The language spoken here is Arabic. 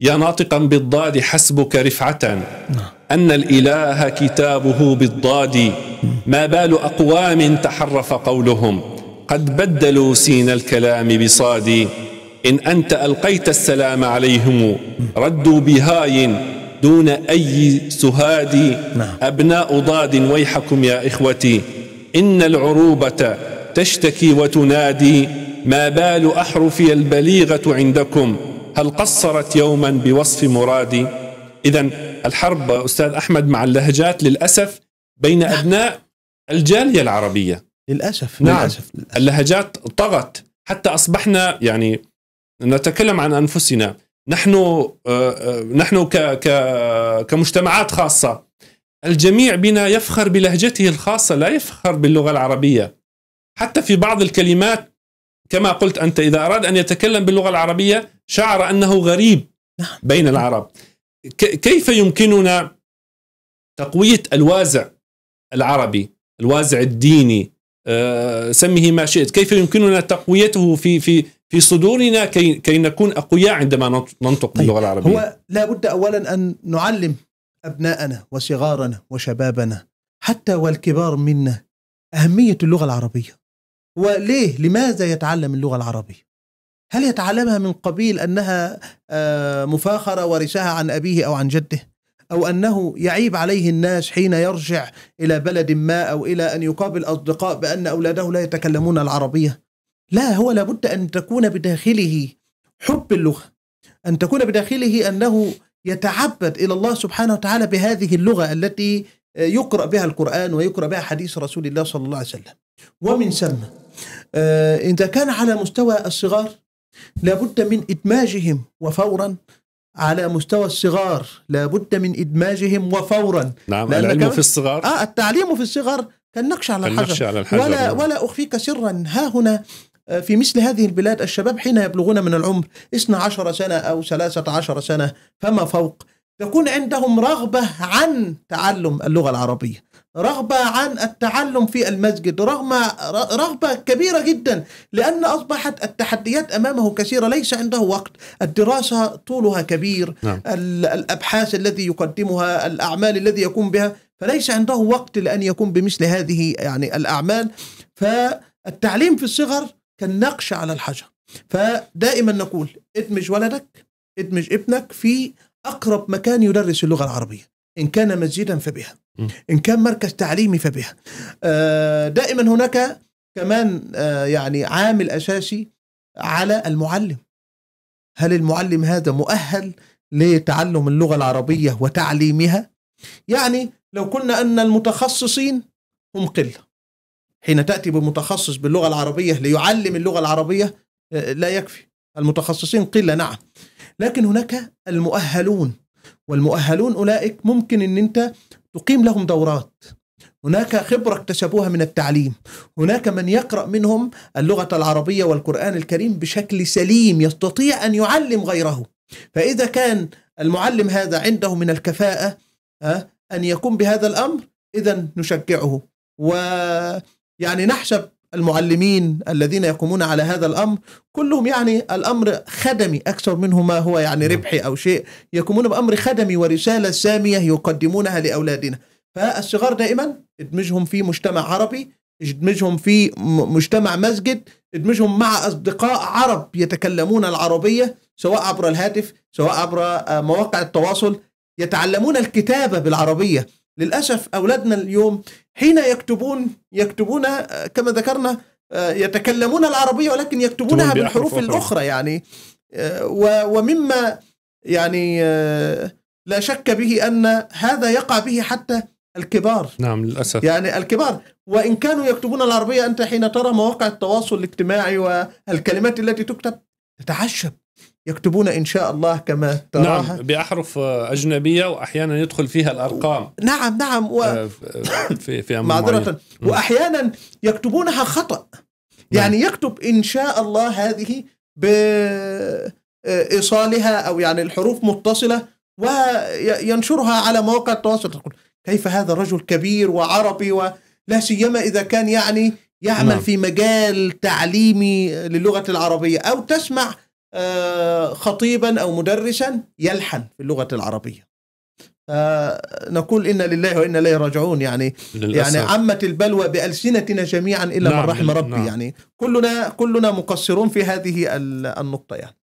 يا ناطقا بالضاد حسبك رفعة نعم. أن الإله كتابه بالضاد ما بال أقوام تحرف قولهم قد بدلوا سين الكلام بصاد إن أنت ألقيت السلام عليهم ردوا بهاي دون أي سهاد نعم. أبناء ضاد ويحكم يا إخوتي إن العروبة تشتكي وتنادي ما بال أحرفي البليغة عندكم هل قصرت يوما بوصف مرادي إذا الحرب أستاذ أحمد مع اللهجات للأسف بين أبناء الجالية العربية للأسف نعم للأسف. اللهجات طغت حتى أصبحنا يعني نتكلم عن أنفسنا نحن آه، آه، نحن كمجتمعات خاصة الجميع بنا يفخر بلهجته الخاصة لا يفخر باللغة العربية حتى في بعض الكلمات كما قلت أنت إذا أراد أن يتكلم باللغة العربية شعر أنه غريب نعم. بين العرب كيف يمكننا تقوية الوازع العربي الوازع الديني آه، سميه ما شئت كيف يمكننا تقويته في في في صدورنا كي, كي نكون أقوياء عندما ننطق طيب. باللغة العربية هو لا بد أولا أن نعلم أبناءنا وصغارنا وشبابنا حتى والكبار منا أهمية اللغة العربية وليه لماذا يتعلم اللغة العربية هل يتعلمها من قبيل أنها آه، مفاخرة ورثها عن أبيه أو عن جده أو أنه يعيب عليه الناس حين يرجع إلى بلد ما أو إلى أن يقابل أصدقاء بأن أولاده لا يتكلمون العربية لا هو لابد أن تكون بداخله حب اللغة أن تكون بداخله أنه يتعبد إلى الله سبحانه وتعالى بهذه اللغة التي يقرأ بها القرآن ويقرأ بها حديث رسول الله صلى الله عليه وسلم ومن ثم آه، إذا كان على مستوى الصغار لابد من إدماجهم وفورا على مستوى الصغار لابد من إدماجهم وفورا نعم العلم في الصغار آه التعليم في الصغار كالنقش على الحجر, على الحجر ولا, نعم. ولا أخفيك سرا ها هنا آه، في مثل هذه البلاد الشباب حين يبلغون من العمر 12 سنة أو 13 سنة فما فوق يكون عندهم رغبة عن تعلم اللغة العربية رغبة عن التعلم في المسجد رغم رغبة كبيرة جدا لأن أصبحت التحديات أمامه كثيرة ليس عنده وقت الدراسة طولها كبير نعم. الأبحاث التي يقدمها الأعمال الذي يقوم بها فليس عنده وقت لأن يقوم بمثل هذه يعني الأعمال فالتعليم في الصغر كالنقش على الحجر فدائما نقول ادمج ولدك ادمج ابنك في أقرب مكان يدرس اللغة العربية إن كان مسجدا فبها إن كان مركز تعليمي فبها آه، دائما هناك كمان آه، يعني عامل أساسي على المعلم هل المعلم هذا مؤهل لتعلم اللغة العربية وتعليمها يعني لو قلنا أن المتخصصين هم قلة حين تأتي بمتخصص باللغة العربية ليعلم اللغة العربية آه، لا يكفي المتخصصين قيل نعم لكن هناك المؤهلون والمؤهلون أولئك ممكن أن أنت تقيم لهم دورات هناك خبرة اكتسبوها من التعليم هناك من يقرأ منهم اللغة العربية والقرآن الكريم بشكل سليم يستطيع أن يعلم غيره فإذا كان المعلم هذا عنده من الكفاءة آه، أن يقوم بهذا الأمر إذا نشجعه ويعني نحسب المعلمين الذين يقومون على هذا الامر كلهم يعني الامر خدمي اكثر منه ما هو يعني نعم. ربحي او شيء يقومون بامر خدمي ورساله ساميه يقدمونها لاولادنا فالصغار دائما ادمجهم في مجتمع عربي ادمجهم في مجتمع مسجد ادمجهم مع اصدقاء عرب يتكلمون العربيه سواء عبر الهاتف سواء عبر آه، مواقع التواصل يتعلمون الكتابه بالعربيه للاسف اولادنا اليوم حين يكتبون يكتبون آه، كما ذكرنا آه، يتكلمون العربية ولكن يكتبونها بالحروف الأخرى يعني آه، ومما يعني لا شك به أن هذا يقع به حتى الكبار نعم للأسف يعني الكبار وإن كانوا يكتبون العربية أنت حين ترى مواقع التواصل الاجتماعي والكلمات التي تكتب تتعجب يكتبون ان شاء الله كما تراها نعم بأحرف أجنبية وأحيانا يدخل فيها الأرقام نعم نعم و... آه، في في معذرة وأحيانا يكتبونها خطأ يعني نعم. يكتب شاء الله هذه بإيصالها آه، أو يعني الحروف متصلة وينشرها على مواقع التواصل تقول كيف هذا الرجل كبير وعربي ولا سيما إذا كان يعني يعمل نعم. في مجال تعليمي للغة العربية أو تسمع آه، خطيبا أو مدرسا يلحن في اللغة العربية آه، نقول إن لله وإنا إليه راجعون يعني للأسف. يعني عمت البلوى بألسنتنا جميعا إلا نعم من رحم نعم. ربي نعم. يعني كلنا كلنا مقصرون في هذه النقطة يعني